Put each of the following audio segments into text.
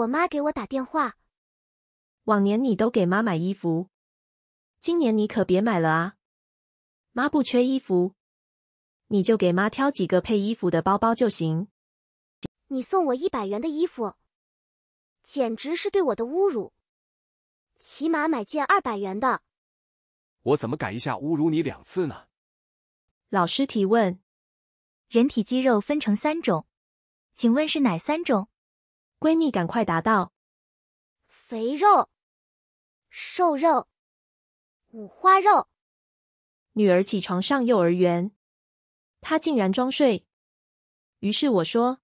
我妈给我打电话。往年你都给妈买衣服，今年你可别买了啊！妈不缺衣服，你就给妈挑几个配衣服的包包就行。你送我一百元的衣服，简直是对我的侮辱！起码买件二百元的。我怎么敢一下侮辱你两次呢？老师提问：人体肌肉分成三种，请问是哪三种？闺蜜赶快答道：“肥肉、瘦肉、五花肉。”女儿起床上幼儿园，她竟然装睡。于是我说：“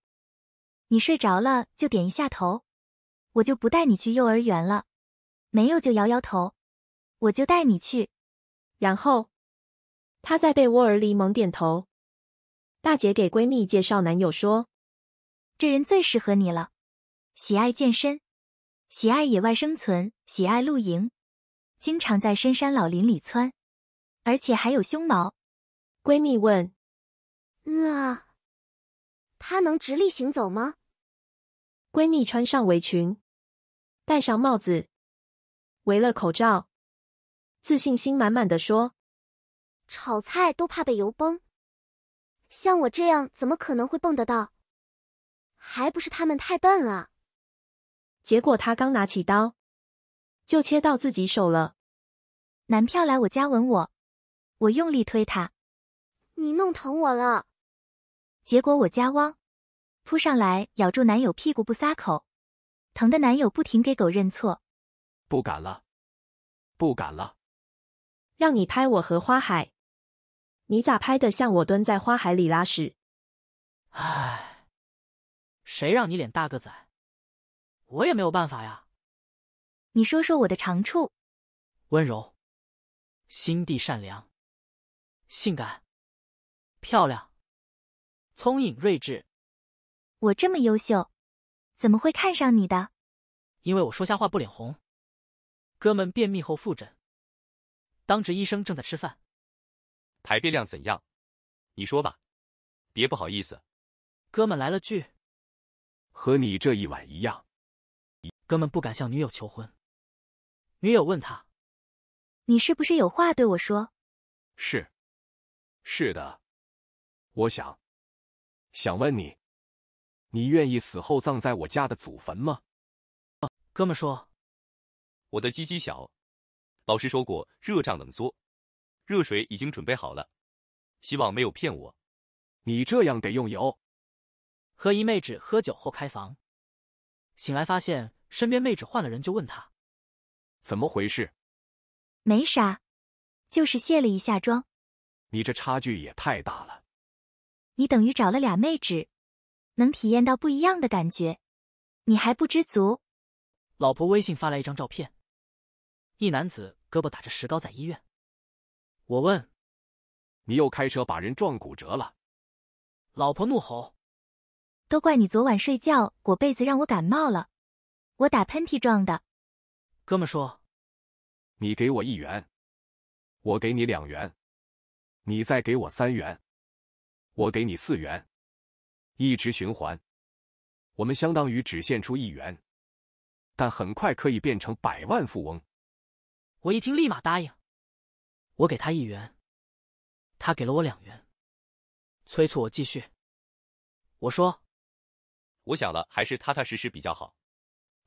你睡着了就点一下头，我就不带你去幼儿园了；没有就摇摇头，我就带你去。”然后她在被窝儿里猛点头。大姐给闺蜜介绍男友说：“这人最适合你了。”喜爱健身，喜爱野外生存，喜爱露营，经常在深山老林里窜，而且还有胸毛。闺蜜问：“那他能直立行走吗？”闺蜜穿上围裙，戴上帽子，围了口罩，自信心满满的说：“炒菜都怕被油崩，像我这样怎么可能会蹦得到？还不是他们太笨了。”结果他刚拿起刀，就切到自己手了。男票来我家吻我，我用力推他，你弄疼我了。结果我家汪扑上来咬住男友屁股不撒口，疼的男友不停给狗认错，不敢了，不敢了。让你拍我和花海，你咋拍的像我蹲在花海里拉屎？唉，谁让你脸大个仔？我也没有办法呀。你说说我的长处：温柔、心地善良、性感、漂亮、聪颖睿智。我这么优秀，怎么会看上你的？因为我说瞎话不脸红。哥们便秘后复诊，当值医生正在吃饭。排便量怎样？你说吧，别不好意思。哥们来了句：“和你这一碗一样。”哥们不敢向女友求婚。女友问他：“你是不是有话对我说？”“是，是的，我想想问你，你愿意死后葬在我家的祖坟吗？”哥们说：“我的鸡鸡小，老师说过热胀冷缩，热水已经准备好了，希望没有骗我。”你这样得用油。和一妹纸喝酒后开房，醒来发现。身边妹纸换了人，就问他，怎么回事？没啥，就是卸了一下妆。你这差距也太大了，你等于找了俩妹纸，能体验到不一样的感觉，你还不知足？老婆微信发来一张照片，一男子胳膊打着石膏在医院。我问，你又开车把人撞骨折了？老婆怒吼，都怪你昨晚睡觉裹被子让我感冒了。我打喷嚏状的，哥们说：“你给我一元，我给你两元，你再给我三元，我给你四元，一直循环。我们相当于只献出一元，但很快可以变成百万富翁。”我一听，立马答应。我给他一元，他给了我两元，催促我继续。我说：“我想了，还是踏踏实实比较好。”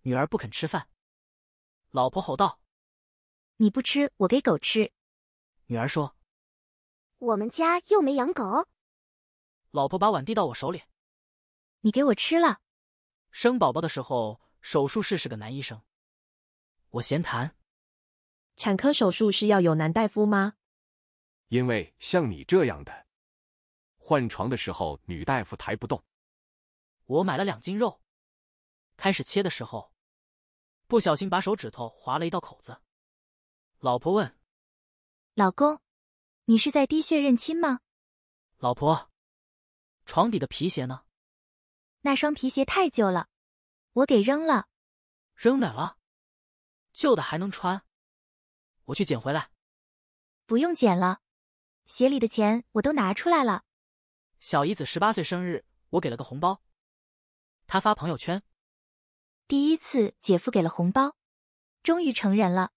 女儿不肯吃饭，老婆吼道：“你不吃，我给狗吃。”女儿说：“我们家又没养狗。”老婆把碗递到我手里：“你给我吃了。”生宝宝的时候，手术室是个男医生，我闲谈：“产科手术是要有男大夫吗？”因为像你这样的，换床的时候女大夫抬不动。我买了两斤肉，开始切的时候。不小心把手指头划了一道口子，老婆问：“老公，你是在滴血认亲吗？”老婆：“床底的皮鞋呢？那双皮鞋太旧了，我给扔了。”扔哪了？旧的还能穿，我去捡回来。不用捡了，鞋里的钱我都拿出来了。小姨子十八岁生日，我给了个红包，她发朋友圈。第一次，姐夫给了红包，终于成人了。